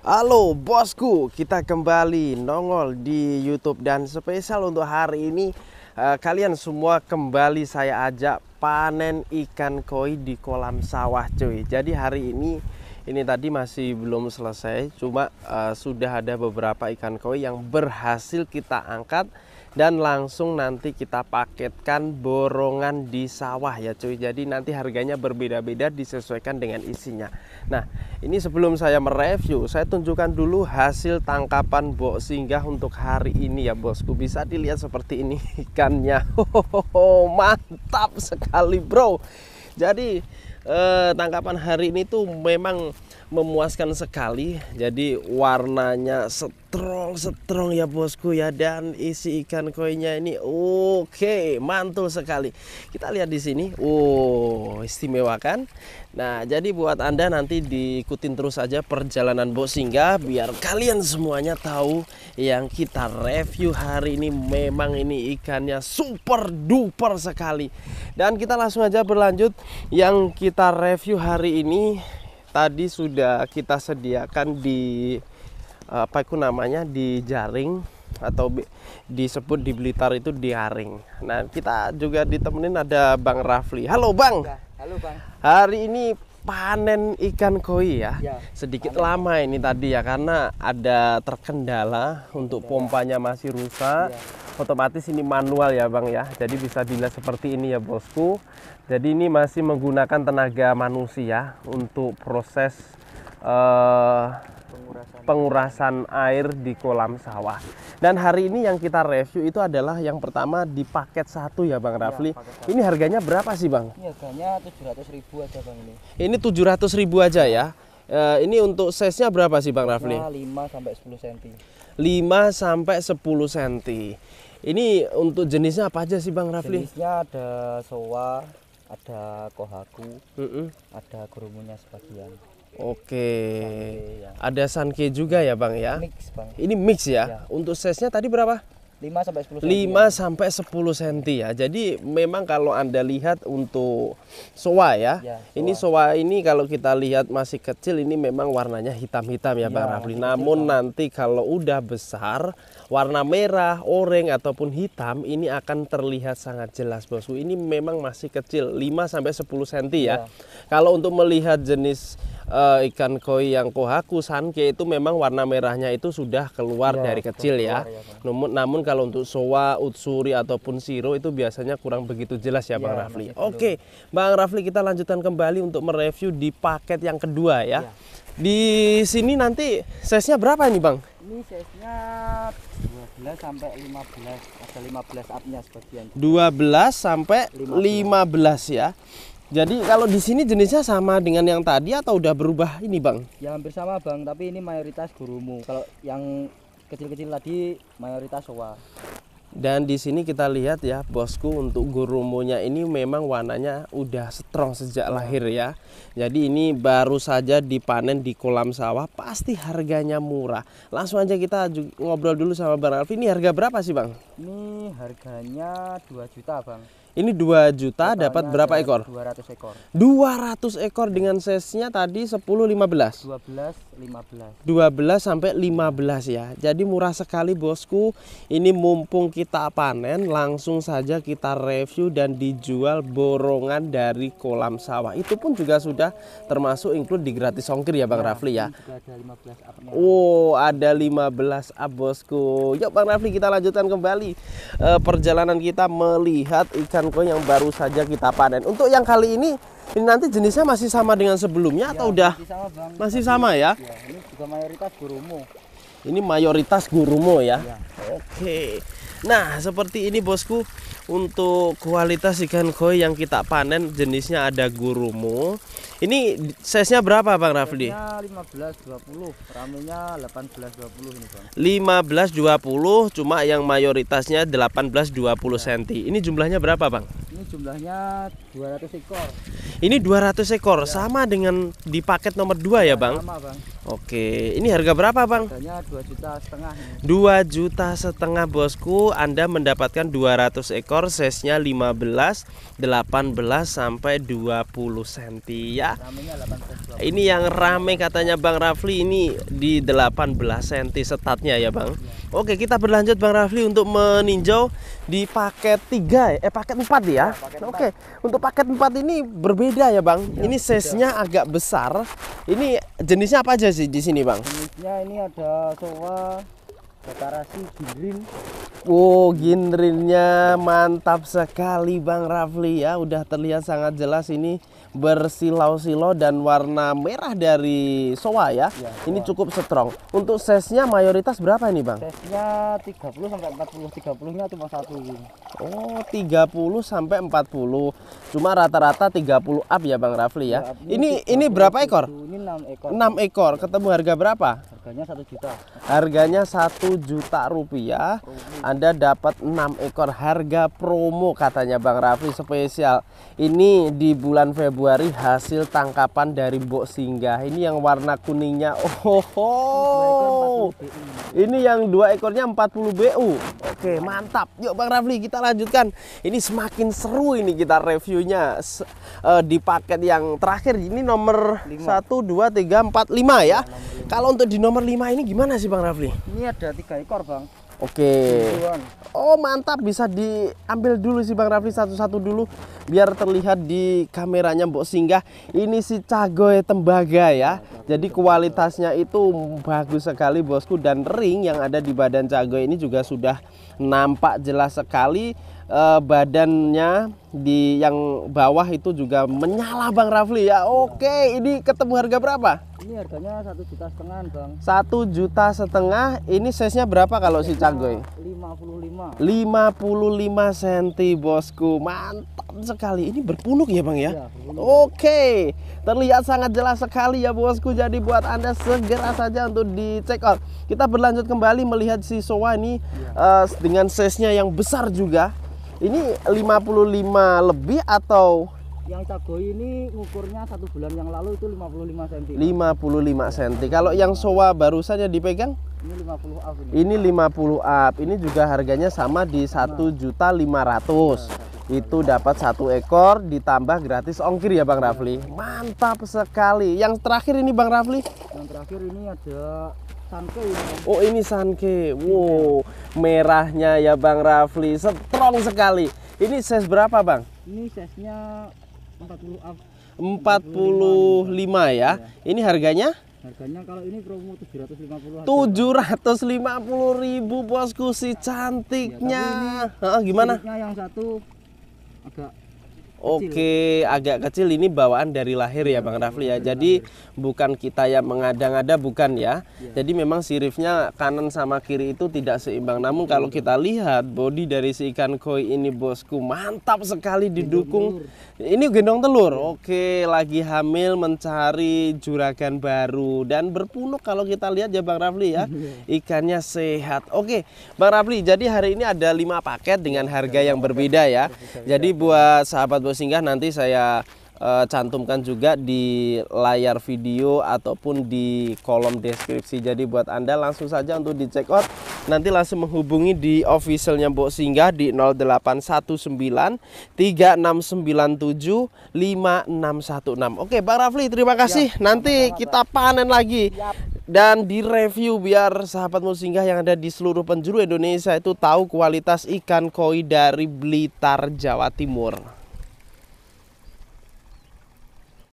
Halo bosku, kita kembali nongol di YouTube dan spesial untuk hari ini eh, kalian semua kembali saya ajak panen ikan koi di kolam sawah cuy. Jadi hari ini ini tadi masih belum selesai cuma uh, sudah ada beberapa ikan koi yang berhasil kita angkat dan langsung nanti kita paketkan borongan di sawah ya cuy jadi nanti harganya berbeda-beda disesuaikan dengan isinya nah ini sebelum saya mereview saya tunjukkan dulu hasil tangkapan bok singgah untuk hari ini ya bosku bisa dilihat seperti ini ikannya mantap sekali bro jadi eh, tangkapan hari ini tuh memang memuaskan sekali. Jadi warnanya strong strong ya bosku ya dan isi ikan koinnya ini oke, okay, mantul sekali. Kita lihat di sini. Oh, istimewa kan? Nah, jadi buat Anda nanti diikutin terus aja perjalanan Bos Singgah biar kalian semuanya tahu yang kita review hari ini memang ini ikannya super duper sekali. Dan kita langsung aja berlanjut yang kita review hari ini tadi sudah kita sediakan di apa itu namanya di jaring atau disebut di Blitar itu diaring. Nah, kita juga ditemenin ada Bang Rafli. Halo, Bang. Ya, halo, Bang. Hari ini panen ikan koi ya. ya Sedikit panen. lama ini tadi ya karena ada terkendala untuk pompanya masih rusak. Ya otomatis ini manual ya Bang ya. Jadi bisa dilihat seperti ini ya bosku. Jadi ini masih menggunakan tenaga manusia untuk proses uh, pengurasan. pengurasan air di kolam sawah. Dan hari ini yang kita review itu adalah yang pertama di paket satu ya Bang iya, Rafli. Ya, ini harganya berapa sih Bang? Ini harganya 700 ribu aja Bang ini. Ini 700 ribu aja ya. Uh, ini untuk size-nya berapa sih Bang Rafli? 5 nah, sampai 10 cm. 5 sampai 10 cm. Ini untuk jenisnya apa aja sih Bang Rafli? Jenisnya ada soa, ada kohaku, mm -mm. ada gurumunya sebagian. Oke. Sanke, ya. Ada sanke juga ya, Bang ya. Mix, Bang. Ini mix ya. ya. Untuk size-nya tadi berapa? 5 sampai 10 cm. 5 sampai 10 cm ya. Jadi memang kalau Anda lihat untuk soa ya. ya soa. Ini soa ini kalau kita lihat masih kecil ini memang warnanya hitam-hitam ya, ya Bang Rafli. Namun kecil, nanti kalau udah besar warna merah, oranye ataupun hitam ini akan terlihat sangat jelas Bosku. Ini memang masih kecil 5 sampai 10 cm ya. ya. Kalau untuk melihat jenis uh, ikan koi yang kohaku sanke itu memang warna merahnya itu sudah keluar ya, dari kecil ya. keluar, ya. ya namun, namun kalau untuk soa utsuri ataupun siro itu biasanya kurang begitu jelas ya, ya Bang Rafli. Oke, okay. Bang Rafli kita lanjutkan kembali untuk mereview di paket yang kedua ya. ya. Di sini nanti size-nya berapa ini Bang? Ini size-nya 12 sampai 15, ada 15 up-nya sebagian. 12 sampai 15, 15 ya. Jadi kalau di sini jenisnya sama dengan yang tadi atau udah berubah ini bang? Ya hampir sama bang, tapi ini mayoritas gurumu. Kalau yang kecil-kecil tadi mayoritas soa. Dan di sini kita lihat ya, bosku untuk gurumonya ini memang warnanya udah strong sejak lahir ya. Jadi ini baru saja dipanen di kolam sawah, pasti harganya murah. Langsung aja kita ngobrol dulu sama Bang Alfi. Ini harga berapa sih, Bang? Ini harganya 2 juta, Bang. Ini 2 juta Totalnya dapat berapa ekor? 200 ekor. 200 ekor dengan size-nya tadi 10 15. 12 15. 12 sampai 15 ya. Jadi murah sekali bosku. Ini mumpung kita panen langsung saja kita review dan dijual borongan dari kolam sawah itu pun juga sudah termasuk include di gratis ongkir ya Bang ya, Rafli ya ada oh ada 15 up bosku yuk Bang Rafli kita lanjutkan kembali e, perjalanan kita melihat ikan koi yang baru saja kita panen untuk yang kali ini ini nanti jenisnya masih sama dengan sebelumnya ya, atau udah masih sama, masih sama ya? ya ini juga mayoritas gurumu ini mayoritas gurumo ya. ya. Oke. Nah, seperti ini bosku. Untuk kualitas ikan koi yang kita panen jenisnya ada gurumo. Ini size-nya berapa Bang Rafli? 15 20, ramenya 18 20 ini Bang. 15 20, cuma yang mayoritasnya 18 20 ya. cm. Ini jumlahnya berapa Bang? Ini jumlahnya 200 ekor. Ini 200 ekor ya. sama dengan di paket nomor 2 ya, ya Bang? Sama, Bang. Oke, ini harga berapa, Bang? Harganya 2 juta setengah. Ini. 2 juta setengah, Bosku. Anda mendapatkan 200 ekor, size-nya 15, 18 sampai 20 cm ya. 18, ini yang rame katanya Bang Rafli ini di 18 cm setatnya ya, Bang. Ya. Oke, kita berlanjut Bang Rafli untuk meninjau di paket 3 eh paket 4 ya. ya paket Oke, 4. untuk paket 4 ini berbeda ya Bang. Ya, ini size-nya agak besar. Ini jenisnya apa aja sih di sini Bang? Jenisnya ini ada sowa, dekorasi gindrin. Oh, gindrinnya mantap sekali Bang Rafli ya. Udah terlihat sangat jelas ini bersilau-silau dan warna merah dari soa ya. ya soa. Ini cukup strong. Untuk size-nya mayoritas berapa ini, Bang? Size-nya 30 sampai 40. 30-nya cuma satu. Oh, 30 sampai 40. Cuma rata-rata 30 up ya, Bang Rafli ya. ya ini ini, berapa ekor? Ini 6 ekor. 6 ekor. Ketemu harga berapa? Harganya satu juta. Harganya satu juta rupiah. Promo. Oh. Anda dapat enam ekor harga promo katanya Bang Raffi spesial. Ini di bulan Februari hasil tangkapan dari Mbok Singgah. Ini yang warna kuningnya. Oh. oh. Ini yang dua ekornya 40 BU. Oke, iya. mantap. Yuk Bang Raffi kita lanjutkan. Ini semakin seru ini kita reviewnya eh, di paket yang terakhir ini nomor satu 1 2 3 4 5 ya. Iya, Kalau untuk di nomor nomor 5 ini gimana sih Bang Rafli? Ini ada tiga ekor Bang. Oke. Okay. Oh mantap bisa diambil dulu sih Bang Rafli satu-satu dulu biar terlihat di kameranya Mbok Singgah ini si cagoy tembaga ya. Jadi kualitasnya itu bagus sekali bosku dan ring yang ada di badan cagoy ini juga sudah nampak jelas sekali uh, badannya di yang bawah itu juga menyala Bang Rafli ya. Oke, okay. ini ketemu harga berapa? Ini harganya satu juta setengah Bang. Satu juta setengah. Ini size-nya berapa kalau si Canggoy? 55. 55 cm bosku. Mantap sekali. Ini berpuluk ya Bang ya? ya Oke. Okay. Terlihat sangat jelas sekali ya bosku. Jadi buat Anda segera saja untuk di check out. Kita berlanjut kembali melihat si soa ini ya. uh, dengan size-nya yang besar juga ini 55 lebih atau yang cago ini ukurnya satu bulan yang lalu itu 55 cm. 55 cm. Kalau yang sowa barusan yang dipegang ini 50 up ini. ini 50 up. Ini juga harganya sama di 1.500. Nah. Iya, itu dapat satu ekor ditambah gratis ongkir ya Bang Rafli. Mantap sekali. Yang terakhir ini Bang Rafli? Yang terakhir ini ada Sanke ini. Ya. Oh ini Sanke. Wow, merahnya ya Bang Rafli, strong sekali. Ini size berapa Bang? Ini size-nya 40 up. 45, 45 ya. ya. Ini harganya? Harganya kalau ini promo 750 750 ribu bosku si iya, cantiknya. Ya, ini, ah, gimana? yang satu agak Oke, kecil. agak kecil ini bawaan dari lahir ya, ya Bang Rafli ya. Iya, jadi lahir. Iya. bukan kita yang mengadang ngada bukan ya. ya. Jadi memang sirifnya kanan sama kiri itu tidak seimbang. Namun ya. kalau kita lihat body dari si ikan koi ini bosku mantap sekali didukung. Ini gendong telur. Ya. Oke, lagi hamil mencari juragan baru dan berpunuk kalau kita lihat ya Bang Rafli ya. Iya. Ikannya sehat. Oke, Bang Rafli, jadi hari ini ada lima paket dengan harga yang berbeda ya. Jadi buat sahabat Bro Singgah nanti saya uh, cantumkan juga di layar video ataupun di kolom deskripsi. Jadi buat Anda langsung saja untuk di check out nanti langsung menghubungi di officialnya Mbok Singgah di 0819 3697 5616. Oke, Bang Rafli, terima kasih. Ya, nanti kita panen lagi. Dan di review biar sahabat Singgah yang ada di seluruh penjuru Indonesia itu tahu kualitas ikan koi dari Blitar, Jawa Timur.